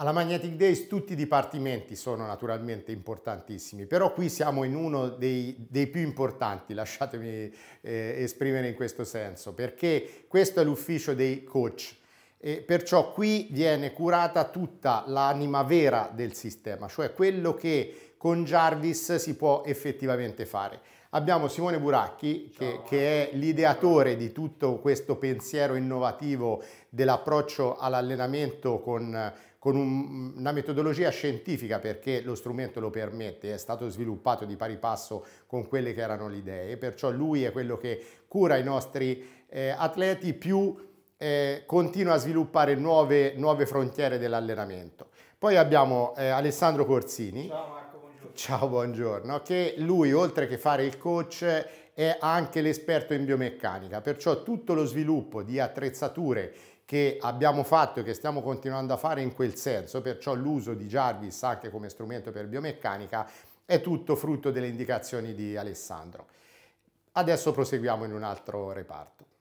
Alla Magnetic Days tutti i dipartimenti sono naturalmente importantissimi, però qui siamo in uno dei, dei più importanti, lasciatemi eh, esprimere in questo senso, perché questo è l'ufficio dei coach e perciò qui viene curata tutta l'anima vera del sistema, cioè quello che con Jarvis si può effettivamente fare. Abbiamo Simone Buracchi, che, che è l'ideatore di tutto questo pensiero innovativo dell'approccio all'allenamento con con un, una metodologia scientifica perché lo strumento lo permette, è stato sviluppato di pari passo con quelle che erano le idee, perciò lui è quello che cura i nostri eh, atleti più eh, continua a sviluppare nuove, nuove frontiere dell'allenamento. Poi abbiamo eh, Alessandro Corsini. Ciao, Ciao, buongiorno. Che lui, oltre che fare il coach, è anche l'esperto in biomeccanica, perciò tutto lo sviluppo di attrezzature che abbiamo fatto e che stiamo continuando a fare in quel senso, perciò l'uso di Jarvis anche come strumento per biomeccanica è tutto frutto delle indicazioni di Alessandro. Adesso proseguiamo in un altro reparto.